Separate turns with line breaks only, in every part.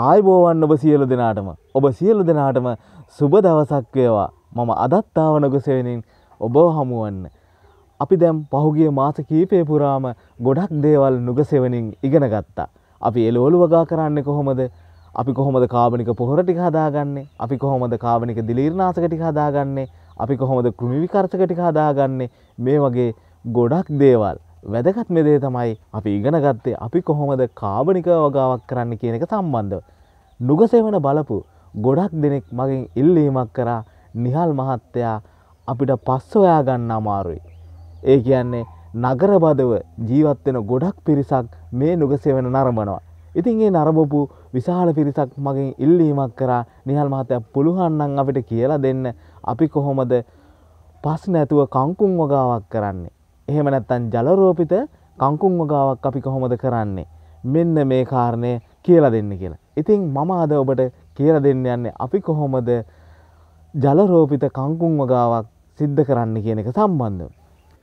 ආයිබෝවන් ඔබ සියලු දෙනාටම ඔබ සියලු දෙනාටම සුබ දවසක්වේවා මම අදත්තාවනකුසවෙනින් ඔබෝ හමුවන්න. අපි දැම් පහුගිය මාස කීපය පුරාම ගොඩක් දේවල් නුගසෙවනින් ඉගෙන ගත්තා. අපි එලෝලු වගා කරන්න කොහොමද අපි කොහොමද කාබනික පොහොරටි හදාගන්නේ අපි කොහොමද කාබනික දිලීර්නාසකටි හදාගන්නේ අපි කොහොමද කෘමිවිකර්සකටි හදාගන්නේ මේ වගේ ගොඩක් දේවල්. වැදගත්ම දේ තමයි අපි ඉගෙනගත්තේ අපි කොහොමද කාබනික වගාවක් කරන්න කියන එක සම්බන්ධ. නුගසෙවන බලපු ගොඩක් දෙනෙක් මගින් ඉල්ලීමක් කරා නිහල් මහත්තයා අපිට පස්සොයා ගන්න අමාරුයි. ඒ කියන්නේ නගරබදව ජීවත්වෙන ගොඩක් පිරිසක් මේ නුගසෙවන නරඹනවා. ඉතින් ඒ නරබපු විශාල පිරිසක් මගින් ඉල්ලීමක් කරා නිහල් මහතය පුළුහන්නන් අපිට කියලා දෙන්න අපි කොහොමද පස් නැතුව කංකුන් වගාවක් කරන්නේ. එහෙම නැත්තන් ජලරෝපිත කංකුන් වගාවක් අපි කොහොමද කරන්නේ. මෙන්න මේ කාරණය කියල දෙන්න කියලා. ඉතිං මම අද ඔබට කියල දෙන්න යන්නේ අපි කොහොමද ජලරෝපිත කංකුන් වගාවක් සිද්ධ කරන්න කියන එක සම්බන්ධ.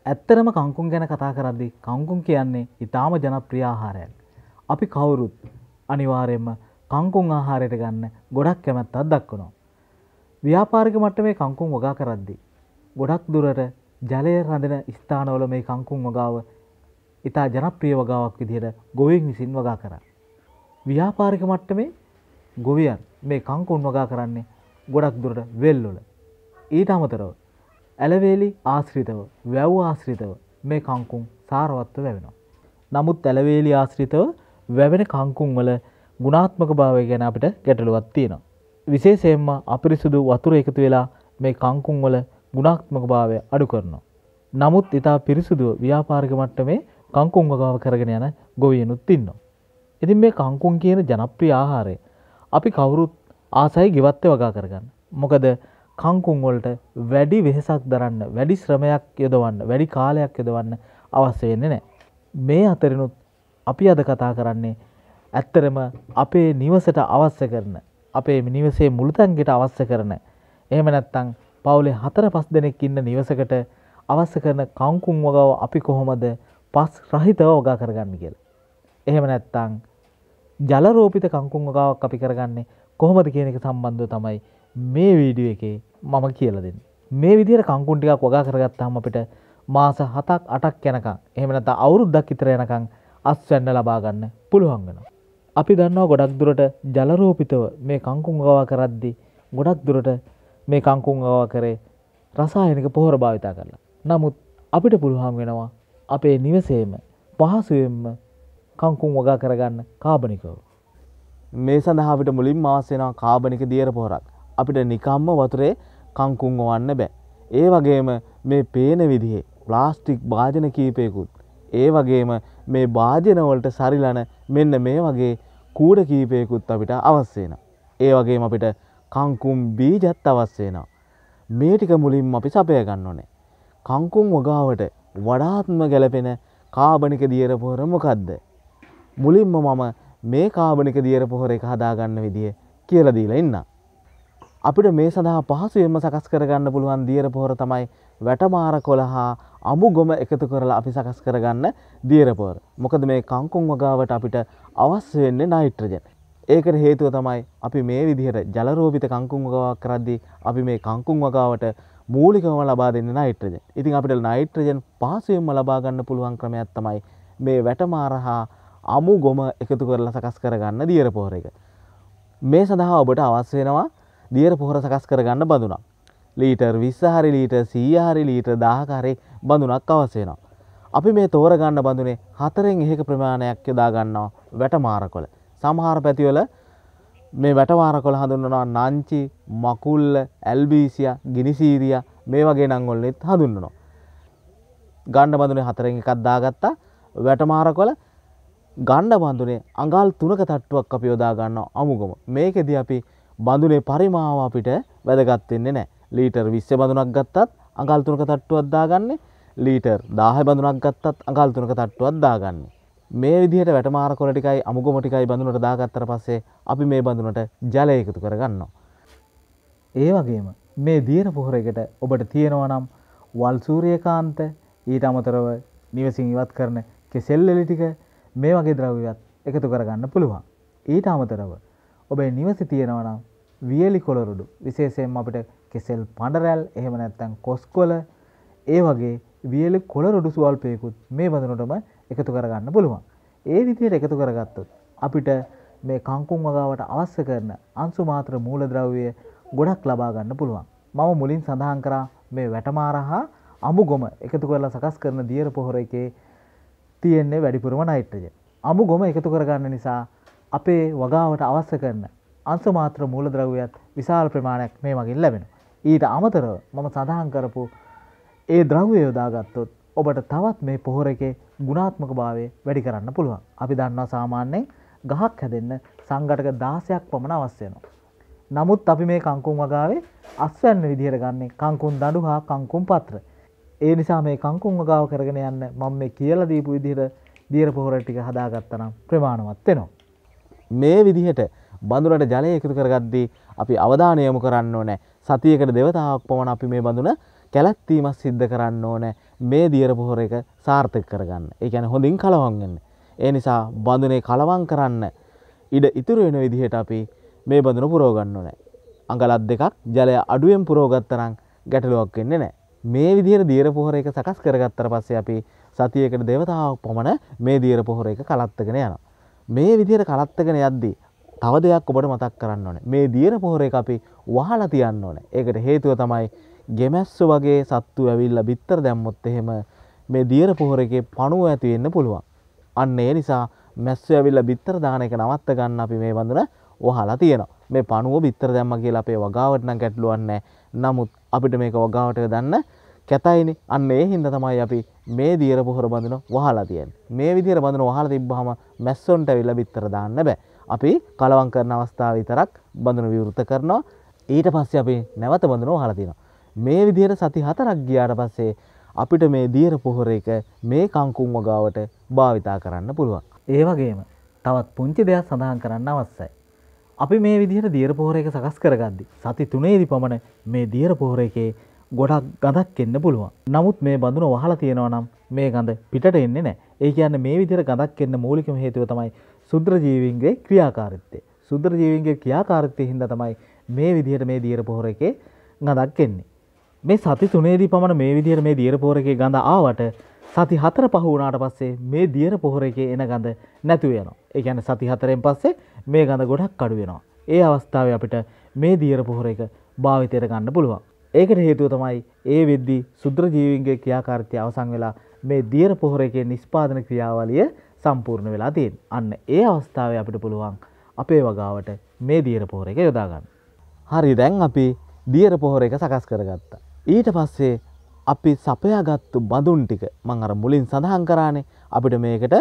ඇත්තරම කංකුන් ගැන කතා කරද්දි කංකුන් කියන්නේ ඉතාම ජනප්‍රියාහාරයක්. අපි කවුරුත් අනිවාරයෙන්ම කංකුන් ආහාරයට ගන්න ගොඩක් කැමැත්තත් දක්වනවා. ව්‍යාපාරික මට්ට මේ කංකුන් වගා කරද්දි. ගොඩක් දුරට ජලය රඳන ස්ථානවල මේ කංකුම් වගාව ඉතා ජනප්‍රිය වගාවක් විදිහට ගොවෙන් විසින් වගා කර. ව්‍යාපාරික මට්ටමේ ගොවියන් මේ කංකුන් වගා කරන්නේ ගොඩක් දුරට වෙල්ලොල. ඊට අමතරව ඇලවේලි ආශ්‍රිතව වැව් ආශ්‍රිතව මේ කංකුම් සාරවත්ව වැවෙනවා. නමුත් ඇලවේලි ආශ්‍රිතව වැවෙන කංකුම් වල ගුණාත්මක භාවය ගැන අපිට ගැටලුවත් තියෙනවා. විශේෂයෙන්ම අපිරිසුදු වතුර එකතු වෙලා මේ කංකුම් වල ගුණාත්මක භාවය අඩු කරනවා. නමුත් ඉතා පිරිසුදුව ව්‍යාපාරික මට්ටමේ කංකුන් වගාව කරගෙන යන ගොවියනුත් ඉන්නවා. ඉතින් මේ කංකුන් කියන ජනප්‍රිය ආහාරය අපි කවුරුත් ආසයි ගෙවත්ත වගා කරගන්න. මොකද කංකුන්වලට වැඩි වෙහෙසක් දරන්න වැඩි ශ්‍රමයක් යොදවන්න වැඩි කාලයක් යොදවන්න අවශ්‍ය වෙන්නේ නෑ. මේ අතරිනුත් අපි අද කතා කරන්නේ ඇත්තරම අපේ නිවසට අවශ්‍ය කරන අපේ නිවසේ මුළුතන්ගෙට අවශ්‍ය කරන එහෙම නැත්තං පවුලේ හතර පස් දෙනෙක් ඉන්න නිවසකට අවස්ස කරන කංකුම් වගව අපි කොහොමද පස් රහිතව ඔගා කරගන්න කියල. එහෙම නැත්තං ජලරෝපිත කංකුම් වගාවක් අපි කරගන්නේ කොහොමද කියන එක සම්බන්ධ තමයි මේ වීඩිය එකේ මම කියල දෙන්න. මේ විදිර කංකුන්ටිකක් වගා කරගත්තාම අපිට මාස හතක් අටක් යැනකං එහෙමනත අවුරුද්දක් ඉතර යනකං අස්වැන්න ලබාගන්න පුළුවන්ගෙන. අපි දන්නවා ගොඩක් දුරට ජලරෝපිතව මේ කංකුම් ගවා කරද්දි ගොඩක් දුරට මේ කංකුන් ඕව කරේ රසායනික පොහොර භාවිතා කරලා. නමුත් අපිට පුළුවන් වෙනවා අපේ නිවසේම පහසුවෙන්ම කංකුම් වගා කරගන්න කාබනිකව. මේ සඳහාවිට මුලින් මාසෙනවා කාබනික දියර පොහොරක්. අපිට නිකම්ම වතුරේ කංකුන් ඕවන්න බෑ. ඒ වගේම මේ පේන විදිහේ ප්ලාස්ටික් භාජන කීපයකුත්. ඒ වගේම මේ භාජනවලට සරිලන මෙන්න මේ වගේ කූඩ කීපයකුත් අපිට අවස්සේන. ඒ වගේම අපිට කංකුම් බීජත් අවස් වෙනවා. මේ ටික මුලින්ම අපි සපය ගන්න ඕනේ. කංකුම් වගාවට වඩාත්ම ගැලපෙන කාබනික දියර පොහොර මොකක්ද. මුලින්ම මම මේ කාබනික දියර පොහොර එක හදාගන්න විදිිය කියලදීලා ඉන්න. අපිට මේ සඳහා පහසුවෙන්ම සකස් කරගන්න පුළුවන් දියර පොහොර තමයි වැටමාර කොළ හා අමු ගොම එකතු කරලා අපි සකස් කරගන්න දියරපොර. මොකද මේ කංකුම් වගාවට අපිට අවස්වෙන්නේ නයිට්‍රජන. ඒකට හේතුව තමයි අපි මේ විදිහට ජලරෝපිත කංකුම් වගාවක් කරද්දී අපි මේ කංකුම් වගාවට මූලිකවම ලබා දෙන්නේ නයිට්‍රජන්. ඉතින් අපිට නයිට්‍රජන් පහසුවෙන්ම ලබා ගන්න පුළුවන් ක්‍රමයක් තමයි මේ වැටමාර හා අමු ගොම එකතු කරලා සකස් කරගන්න දියර පොහොර එක. මේ සඳහා ඔබට අවශ්‍ය වෙනවා දියර පොහොර සකස් කරගන්න බඳුනක්. ලීටර් 20 හරි ලීටර් 100 හරි ලීටර් 1000ක හරි බඳුනක් අවශ්‍ය වෙනවා. අපි මේ තෝරගන්න බඳුනේ හතරෙන් එකක ප්‍රමාණයක් යොදා ගන්නවා වැටමාරකොළ. සමහර පැතිවල මේ වැටවාර කොළ හඳුන්වනවා නංචි මකුල්ල ඇල්බීසිය ගිනිසීරිය මේ වගේ නංගොල්ලෙත් හඳුන්වනවා. ගණ්ඩ බඳුනේ හතරෙන් එකක් දාගත්තා වැටමාර කොළ ගණ්ඩ බඳුනේ අඟල් තුනක තට්ටුවක් අපි යොදා ගන්නවා අමුගම. මේකෙදී අපි බඳුනේ පරිමාව අපිට වැදගත් වෙන්නේ නැහැ. ලීටර් 20 බඳුනක් ගත්තත් අඟල් තුනක තට්ටුවක් දාගන්නේ. ලීටර් 10 බඳුනක් ගත්තත් අඟල් තුනක තට්ටුවක් දාගන්නේ. මේ විදිහට වැටමාර කොරටිකයි අමුගොමටිකයි බඳුනට දාගත්තර පස්සේ අපි මේ බඳුනට ජලය එකතු කරගන්නවා. ඒ වගේම මේ දියර පොහොර එකට ඔබට තියෙනවා නම් වල් සූරියකාන්ත ඊට අමතරව නිවසින් ඉවත් කරන කෙසෙල්ලෙලි ටික මේ වගේ ද්‍රව්‍යත් එකතු කරගන්න පුළුවන්. ඊට අමතරව ඔබේ නිවසි තියෙනවනම් වියලි කොළරුඩු විශේෂයෙන් අපිට කෙසෙල් පඩරැල් එහෙම නැත්තැන් කොස්කොල ඒ වගේ වියලි කොළරුඩු සුවල්පයකුත් මේ බඳනටම එකතු කරගන්න පුළුවන්. ඒ විදියට එකතු කරගත්තොත්. අපිට මේ කංකුම් වගාවට අවස්ස කරන අන්සු මාත්‍ර මූලද්‍රව්ය ගොඩක් ලබාගන්න පුළුවන්. මම මුලින් සඳහන් කරා මේ වැටමාරහා අමු ගොම එකතු කරලා සකස් කරන දියර පොහොර එකේ තියෙන්නේ වැඩිපුරම නයිට්‍රජ. අමු ගොම එකතු කරගන්න නිසා අපේ වගාවට අවස්ස කරන අන්සමාත්‍ර මූලද්‍රව්‍යත් විශාල ප්‍රමාණයක් මේ මගින් ලැබෙන. ඊට අමතරව මම සඳහන් කරපු ඒ ද්‍රව්‍ය යොදාගත්තොත් ඔබට තවත් මේ පොහොරගේ ගුණාත්මක භාවය වැඩි කරන්න පුළුවන්. අපි දන්නවා සාමාන්‍යයෙන් ගහක් හැදෙන්න සංගටක දාසයක් පමණ අවස්්‍යයනවා. නමුත් අපි මේ කංකුම් වගාවේ අස්වැන්න විදිහර ගන්නේ කංකුන් දඩු හා කංකුම් පත්‍ර. ඒ නිසා මේ කංකුම් වගාව කරගෙන යන්න මං මේ කියල දීපු විදිහර දීර පොහොරටික හදාගත්තනම් ප්‍රමාණවත් වෙනවා. මේ විදිහට බඳුනට ජලය එකතු කරගද්දී අපි අවධානයමු කරන්න ඕනෑ සතියකට දෙවතාවක් පමණ අපි මේ බඳුන කැලැත්වීමක් සිද්ධ කරන්න ඕනෑ මේ දියර පොහොර එක සාර්ථක කරගන්න ඒ ැන හොඳින් කලවන්ගන්න ඒ නිසා බඳනේ කලවන් කරන්න ඉඩ ඉතුරු වෙන විදිහට අපි මේ බඳන පුරෝගන්න නෑ අඟලත් දෙකක් ජලය අඩුවෙන් පුරෝගත්තරං ගැටලුවක් වෙන්න නෑ මේ විදිර දීර පොහොර එක සකස් කරගත්තර පස්සේ අපි සතියකට දෙවතාවක් පමණ මේ දීර පොහොර එක කලත්තගෙන යන මේ විදිර කලත්තගෙන යද්දී තව දෙයක් ඔබට මතක් කරන්න ඕන මේ දීර පොහොර එක අපි වහලා තියන්න ඕන ඒකට හේතුව තමයි ගෙමැස්සු වගේ සත්තු ඇවිල්ල බිත්තර දැම්මොත් එහෙම මේ දියර පොහොරගේ පණුව ඇතිවෙන්න පුළුවන්. අන්න ඒ නිසා මැස්සු ඇවිල්ල බිත්තර දාන එක නවත්ත ගන්න අපි මේ බඳන ඔහලා තියෙන මේ පණුව බිත්තර දැම්ම කියලා අපේ වගාවටන ගැටලුවන්න නමුත් අපිට මේක වගාවට දන්න කැතයිනි අන්න ඒ හින්ද තමයි අපි මේ දීර පොහොර බඳන වහලා තියෙන් මේ විදිර බඳන වහල තිබ්බහම මැස්සොන්ට විල්ල බිත්තර දාන්න බෑ අපි කලවන් කරන අවස්ථාව විතරක් බඳන විවෘත කරනවා ඊට පස්ස අපි නැවත බඳන හලතිනවා මේ විදියට සති හතරක් ගියාට පස්සේ අපිට මේ දියර පොහොර එක මේ කංකුම් වගාවට භාවිතා කරන්න පුළුවන්. ඒ වගේම තවත් පුංචි දෙයක් සඳහන් කරන්න අවස්සයි. අපි මේ විදිහට දියර පොහොර එක සකස් කරගද්දි සති තුනේදි පමණ මේ දියර පොහොර එකේ ගොඩක් ගඳක් එන්න පුළුවන්. නමුත් මේ බඳුන වහලා තියෙනවා නම් මේ ගඳ පිටට එන්නේ නැහැ. ඒ කියන්නේ මේ විදිහට ගඳක් එන්න මූලිකම හේතුව තමයි සුද්‍ර ජීවීන්ගේ ක්‍රියාකාරීත්වය. සුද්‍ර ජීවීන්ගේ ක්‍රියාකාරීත්වය හින්දා තමයි මේ විදිහට මේ දියර පොහොර එකේ ගඳක් එන්නේ. මේ සති තුනේදී පමණ මේ විදිහට මේ දියර පෝරකේ ගඳ ආවට සති හතර පහ වුණාට පස්සේ මේ දියර පොහොරකේ එන ගඳ නැතුව යනවා. ඒ කියන්නේ සති හතරෙන් පස්සේ මේ ගඳ ගොඩක් අඩු වෙනවා. ඒ අවස්ථාවේ අපිට මේ දියර පොහොරේක භාවිතයට ගන්න පුළුවන්. ඒකට හේතුව තමයි ඒ වෙද්දී සුද්‍ර ජීවීන්ගේ ක්‍රියාකාරිතය අවසන් වෙලා මේ දියර පොහොරේකේ නිෂ්පාදන ක්‍රියාවලිය සම්පූර්ණ වෙලා තියෙන. අන්න ඒ අවස්ථාවේ අපිට පුළුවන් අපේ වගාවට මේ දියර පොහොර එක යොදාගන්න. හරි දැන් අපි දියර පොහොර එක සකස් කරගත්තා. ඊට පස්සේ අපි සපයාගත්තු බඳුන් ටික මං අර මුලින් සඳහන් කරානේ අපිට මේකට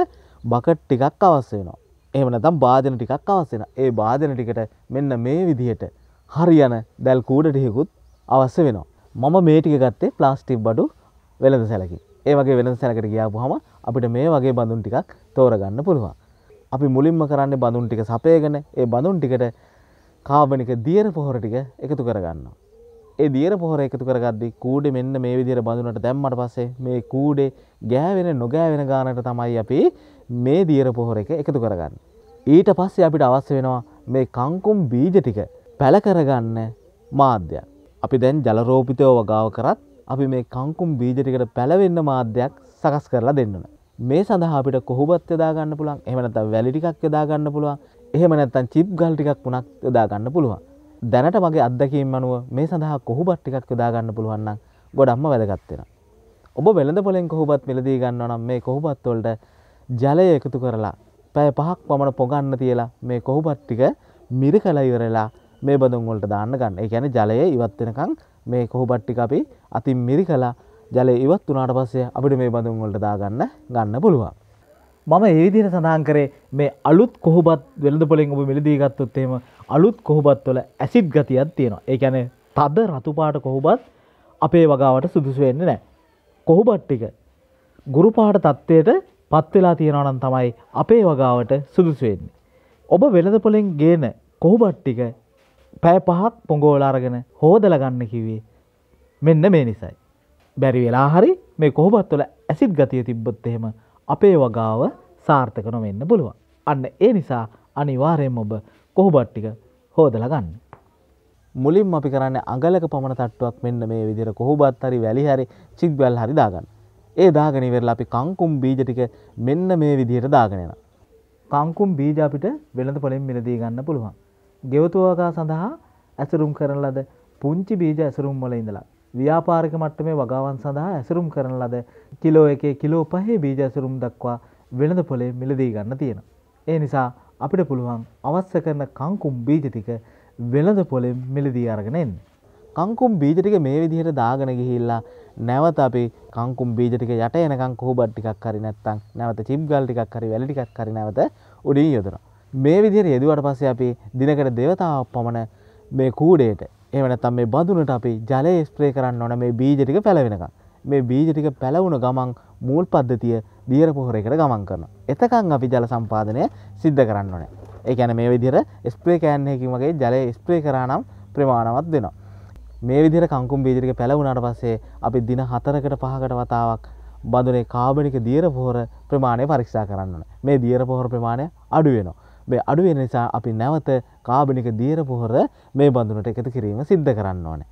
බකට් ටිකක් අවස්සයනවා. එහමන තම් බාධන ටිකක් අවස්සෙන ඒ බාධන ටිකට මෙන්න මේ විදිහට හරියන දැල් කූඩටියකුත් අවස්ස වෙනවා. මම මේටික ගත්තේ ප්ලාස්ටික් බඩු වෙළඳ සැලකි. ඒ වගේ වෙළඳ සැලකට ගියාපු හම අපිට මේ වගේ බඳුන් ටිකක් තෝරගන්න පුළුවන්. අපි මුලින්ම කරන්නේ බඳුන් ටික සපයගෙන ඒ බඳුන් ටිකට කාබනික දියර පොහොර ටික එකතු කරගන්නවා. ඒ දියර පොහොර එකතු කරගද්දි කූඩේ මෙන්න මේ විදිහට බඳුනට දැම්මට පස්සේ මේ කූඩේ ගෑවෙන නොගෑවෙන ගානට තමයි අපි මේ දියර පොහොර එක එකතු කරගන්නේ. ඊට පස්සේ අපිට අවශ්‍ය වෙනවා මේ කංකුම් බීජ ටික පැල කරගන්න මාධ්‍යයක්. අපි දැන් ජලරෝපිතය වගාව කරත් අපි මේ කංකුම් බීජ ටිකට පැලවෙන්න මාධ්‍යයක් සකස් කරලා දෙන්න ඕනේ. මේ සඳහා අපිට කොහොබත් යොදා ගන්න පුළුවන්. එහෙම නැත්නම් වැලි ටිකක් යොදා ගන්න පුළුවන්. එහෙම නැත්නම් චිප් ගල් ටිකක් වුණත් යොදා ගන්න පුළුවන්. දැනට මගේ අත්දැකීම් අනුව මේ සඳහා කොහොබත් එකක් යොදාගන්න පුළුවන්න ගොඩම්ම වැදගත්වෙන. ඔබ වෙළඳ පොලෙන් කොහොබත් මිලදී ගන්න නම් මේ කොහොබත්වොල්ට ජලය එකතු කරලා පැය පහක් පමණ පොගන්න තියලා මේ කොහොබත් ටික මිරි කලයිවරලා මේ බඳුන්වලට දාන්න ගන්න ඒ ැන ජලය ඉවත්වෙනකං මේ කොහොබට්ටික අපි අතින් මිරි කලා ජලය ඉවත් වනාට පස්සේ අපිට මේ බඳුන්වලට දාගන්න ගන්න පුළුවන්. මම ඒවිදින සඳහන් කරේ මේ අලුත් කොහොබත් වෙළඳ පොලින් ඔබ මිලදීගත්තොත්තේම අලුත් කොහොබත්වල ඇසිට් ගතියක් තියෙනවා ඒකැන තද රතුපාට කොහොබත් අපේ වගාවට සුදුසුවෙන්න නෑ. කොහොබට්ටික ගුරුපාට තත්ත්වයට පත්වෙලා තියෙනවනන් තමයි අපේ වගාවට සුදුසුවෙන්නේ. ඔබ වෙළදපොලෙන් ගේන කොහොබට්ටික පැය පහක් පොඟෝලාරගෙන හෝදලගන්න කිවේ මෙන්න මේ නිසයි. බැරි වෙලා හරි මේ කොහොබත්වල ඇසිත් ගතිය තිබ්බොත් එහෙම අපේ වගාව සාර්ථකනො වෙන්න පුළුවන්. අන්න ඒ නිසා අනිවාරයෙන් ඔබ කොහොබට්ටික හෝදල ගන්න. මුලින් අපි කරන්න අගලක පමණ තට්ටුවක් මෙන්න මේ විදිර කොහොබත් හරි වැලිහරි චික්වැල් හරි දාගන්න. ඒ දාගනිවෙරලා අපි කංකුම් බීජටික මෙන්න මේ විදිහයට දාගෙනෙන. කංකුම් බීජ අපිට වෙළඳ පොලින් මිලදී ගන්න පුළුවන්. ගෙවතුවාකා සඳහා ඇසුරුම් කරන ලද පුංචි බීජ ඇසුරුම් වල ඉඳලා. ව්‍යාපාරික මට්ටමේ වගාවන් සඳහා ඇසුරුම් කරන ලද කිලෝ එකේ කිලෝ පහේ බීජ ඇසුරුම් දක්වා වෙළඳ පොලේ මිලදී ගන්න තියෙන. ඒ නිසා අපිට පුළුවන් අවශ්‍ය කරන කංකුම් බීජතික වෙළඳ පොලෙම් මිලදී අරගෙනෙන්. කංකුම් බීජටික මේ විදිහට දාගෙන ගිහිල්ලා නැවත අපි කංකුම් බීජටික යට එනකං කොහොබට් ටිකක් හරි නැත්තං නැවත චිප්ගල් ටිකක් හරි වැලි ටිකක් හරි නැවත උඩින් යොදනවා. මේ විදිහට යෙදුවට පස්සේ අපි දිනකට දෙවතාවක් පමණ මේ කූඩේට එහෙම නැත්නම් මේ බඳුනට අපි ජලය ස්ප්‍රේ කරන්න ඕන මේ බීජ ටික පැලවෙනකන්. මේ බීජටික පැලවුණ ගමන් මුල් පද්ධතිය දියර පොහොරකට ගමන් කරන. එතකං අපි ජල සම්පාදනය සිද්ධ කරන්න ඕනේ. ඒකැන මේ විදිර ස්ප්‍රේ කෑන්නයකින් වගේ ජලය ස්ප්‍රේ කරනම් ප්‍රමාණවත් දෙනවා. මේ විදිර කංකුම් බීජරික පැලවුණට පස්සේ අපි දින හතරකට පහකට වතාවක් බඳුනේ කාබනික දියර පොහොර ප්‍රමාණය පරික්ෂා කරන්නන මේ දියර පොහොර ප්‍රමාණය අඩුවෙනවා. මේ අඩුවෙන නිසා අපි නැවත කාබනික දියර පොහොර මේ බඳුනට එකතු කිරීම සිද්ධ කරන්න ඕනේ.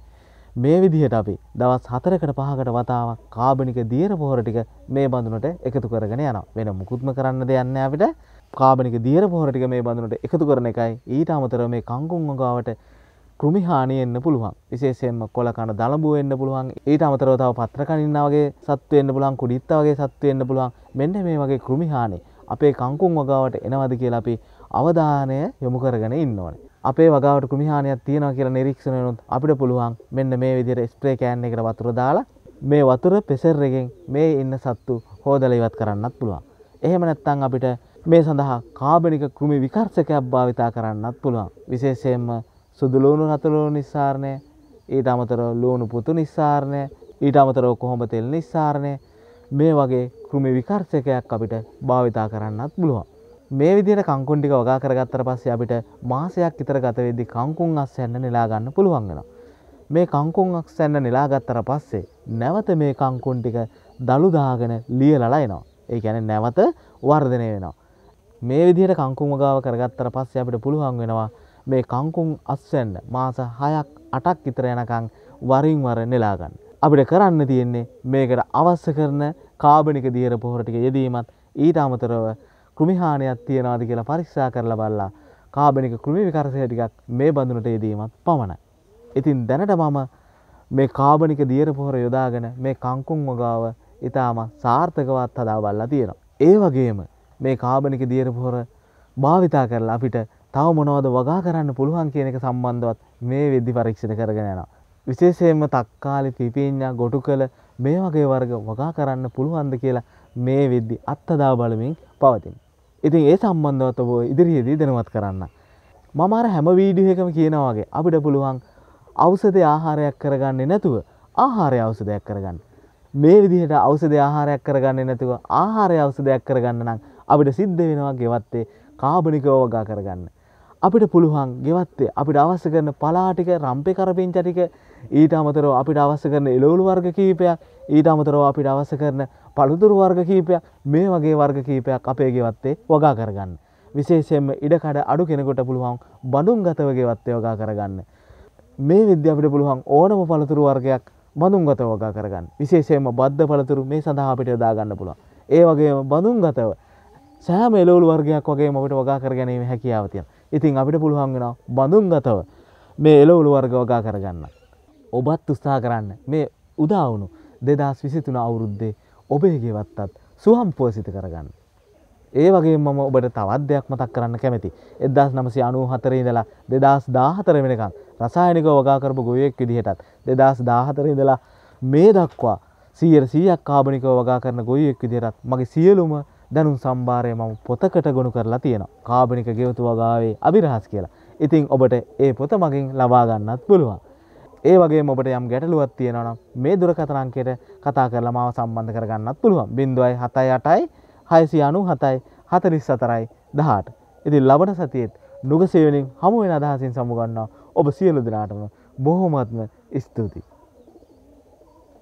මේ විදිහට අපි දවස් හතරකට පහකට වතාවක් කාබනික දියර පොහොර ටික මේ බඳුනට එකතු කරගෙන යන වෙන මුකුත්ම කරන්න දෙයන්න අපිට කාබනික දියර පොහොර ටික මේ බඳුනට එකතු කරන එකයි ඊට අමතර මේ කංකුන් ගාවට කෘමිහානි එන්න පුළුවන් විශේෂයෙන්ම කොල කන දළඹුව එන්න පුළුවන් ඊට අමතරව තව පත්‍රකනින්න වගේ සත්තු එන්න පුළුවන් කුඩිත්ත වගේ සත්තු එන්න පුළුවන් මෙන්න මේ වගේ කෘමිහානි අපේ කංකුන් වගාවට එනවද කියලා අපි අවධානය යොමු කරගෙන ඉන්න ඕනේ. අපේ වගාවට කුමිහානයක් තියෙනවා කියලා නිරීක්ෂණය වුණොත් අපිට පුළුවන් මෙන්න මේ විදිහට ස්ප්‍රේ කෑන් එකට වතුර දාලා මේ වතුර ප්‍රෙෂර් එකෙන් මේ ඉන්න සත්තු හොදලා ඉවත් කරන්නත් පුළුවන්. එහෙම නැත්නම් අපිට මේ සඳහා කාබනික කෘමි විකර්ෂකයක් භාවිතා කරන්නත් පුළුවන්. විශේෂයෙන්ම සුදු ලුණු රතු ලුණු නිස්සාරණය, ඊට අමතරව ලුණු පුතු නිස්සාරණය, ඊට අමතරව කොහොඹ තෙල් නිස්සාරණය මේ වගේ කෘමි විකර්ෂකයක් අපිට භාවිතා කරන්නත් පුළුවන්. මේ විදිට කංකුන් ටික වගා කරගත්තර පස්සේ අපිට මාසයක් ඉතර ගතවෙදදි කංකුන් අස්සැන්න නිලාගන්න පුළුවන් වෙන. මේ කංකුන් අක්සැන්න නිලාගත්තර පස්සේ නැවත මේ කංකුන් ටික දළුදාගෙන ලිය ලලයිනවා. ඒ ගැන නැවත වර්ධනය වෙනවා. මේ විදිහට කංකුම ගාව කරගත්තර පස්සේ අපිට පුළුවන් වෙනවා මේ කංකුම් අස්සෙන්න්න මාස හයක් අටක් ඉතර යනකං වරින්වර නෙලාගන්න. අපිට කරන්න තියෙන්නේ මේකට අවස්ස කරන කාබනික දීර පොහොරටික යෙදීමත් ඊට අමතරව කෘමිහානයක් තියෙනවාද කියලා පරික්ෂා කරලා බලලා කාබනික කෘමි විකර්ශය ටිකක් මේ බඳුනට යෙදීමත් පමණයි. ඉතින් දැනට මම මේ කාබනික දියර පොහොර යොදාගෙන මේ කංකුන් වගාව ඉතාම සාර්ථකවත් හදා බල්ලා තියෙනවා. ඒ වගේම මේ කාබනික දියර පොහොර භාවිතා කරලා අපිට තව මොනවද වගා කරන්න පුළුවන් කියන එක සම්බන්ධවත් මේ වෙද්දි පරීක්ෂණ කරගෙන යනවා. විශේෂයෙන්ම තක්කාලි පිපීඤ්ඤා ගොටු කළ මේ වගේ වර්ග වගා කරන්න පුළුවන්ද කියලා මේ වෙද්දි අත්දා බලමින් පවතින. ඉතින් ඒ සම්බන්ධවත බෝ ඉදිරියේදී දෙනවත් කරන්න. මමර හැම වීඩියහකම කියනවාගේ අපිට පුළුවන් අවසද ආහාරයක් කරගන්නේ නැතුව ආහාරය අවසදයක් කරගන්න. මේ විදිහට අවසද ආහාරයක් කරගන්න නැතුව ආහාරය අවසදයක් කරගන්න නම් අපිට සිද්ධ වෙනවා ගෙවත්තේ කාබනිකෝවගා කරගන්න. අපිට පුළුවන් ගෙවත්තේ අපිට අවස කරන පලාටික රම්පෙ කරපින් චටික ඊට අමතරව අපිට අවස කරන එලවුළු වර්ග කීපයක් ඊට අමතරව අපිට අවස කරන පළුදුරු වර්ග කීපයක් මේ වගේ වර්ග කීපයක් අපේ ගෙවත්තේ වගා කරගන්න. විශේෂයෙන්ම ඉඩකඩ අඩු කෙනෙකුට පුළුවන් බඳුන් ගතව ගෙවත්තේ වගා කරගන්න. මේ විද්‍ය අපිට පුළුවන් ඕනම පළතුරු වර්ගයක් බඳුන්ගත වගා කරගන්න විශේෂයෙන්ම බද්ධ පළතුරු මේ සඳහා අපිට දාගන්න පුළුවන් ඒ වගේ බඳුන්ගතව සෑම එලෝල් වර්ගයක් වගේ මට වගා කරගැනීම හැකියාව තියෙන ඉතින් අපිට පුළුවන් වෙනවා බඳුන්ගතව මේ එලෝල් වර්ග වගා කරගන්න ඔබත් උත්සාහ කරන්න මේ උදාවුණු දෙදස් විසිතුන අවුරුද්දේ ඔබේ ගෙවත්තත් සුහම්පෝසිත කරගන්න. ඒ වගේ මම ඔබට තවත් දෙයක් මතක් කරන්න කැමති. එදස් නමසි අනූ හතරේදලා දෙදස් දාහතර වෙනකං රසායනික වගාකරපු ගොයෙක් විදිහටත් දෙදස් දාහතරේදලා මේ දක්වා සීර සීයක් කාබනික වගා කරන ගොයෙක් විදිරත් මගේ සියලුම දැනුම් සම්භාරය මම පොතකට ගොුණු කරලා තියෙන කාබනික ගෙවතු වගාවේ අභිරහස් කියලා. ඉතිං ඔබට ඒ පොත මගින් ලබාගන්නත් පුළුවන්. ඒ වගේ ඔබට යම් ගැටලුවත් තියෙනනම් මේ දුරකතරංකයට කතා කරලා මාව සම්බන්ධ කරගන්නත් පුළුවන් බිඳුවයි හතයි අටයි හයසි අනු හතයි හතරිස් සතරයි දහට ඉති ලබට සතියත් නුගසේවලින් හමුවෙන අදහසින් සමුගන්නා ඔබ සියලු දෙනාටම බොහොමත්ම ස්තුතියි